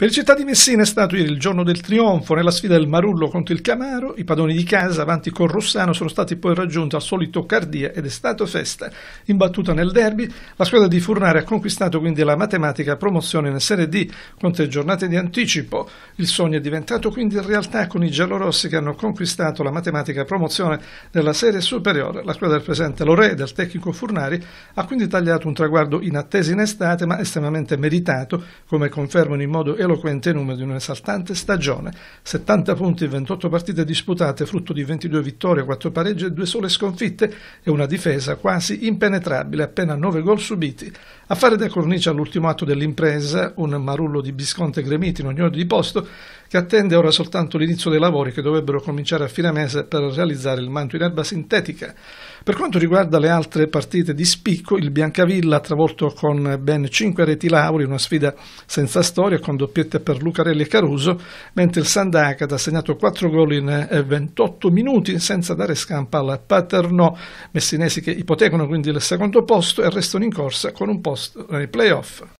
Per Città di Messina è stato ieri il giorno del trionfo nella sfida del Marullo contro il Camaro, i padroni di casa avanti con Rossano sono stati poi raggiunti al solito Cardia ed è stato festa. Imbattuta nel derby, la squadra di Furnare ha conquistato quindi la matematica promozione in Serie D con tre giornate di anticipo. Il sogno è diventato quindi realtà con i giallorossi che hanno conquistato la matematica promozione della Serie Superiore. La squadra del presente Lore e del tecnico Furnari ha quindi tagliato un traguardo inatteso in estate ma estremamente meritato, come confermano in modo eloquente eloquente numero di un'esaltante stagione, 70 punti in 28 partite disputate, frutto di 22 vittorie, 4 pareggi e 2 sole sconfitte e una difesa quasi impenetrabile, appena 9 gol subiti. A fare da cornice all'ultimo atto dell'impresa, un marullo di Bisconte gremiti in ognuno di posto, che attende ora soltanto l'inizio dei lavori che dovrebbero cominciare a fine mese per realizzare il manto in erba sintetica. Per quanto riguarda le altre partite di spicco, il Biancavilla ha travolto con ben 5 reti lauri una sfida senza storia con doppiette per Lucarelli e Caruso, mentre il Sandacata ha segnato 4 gol in 28 eh, minuti senza dare scampa al Paternò, messinesi che ipotecano quindi il secondo posto e restano in corsa con un posto nei playoff.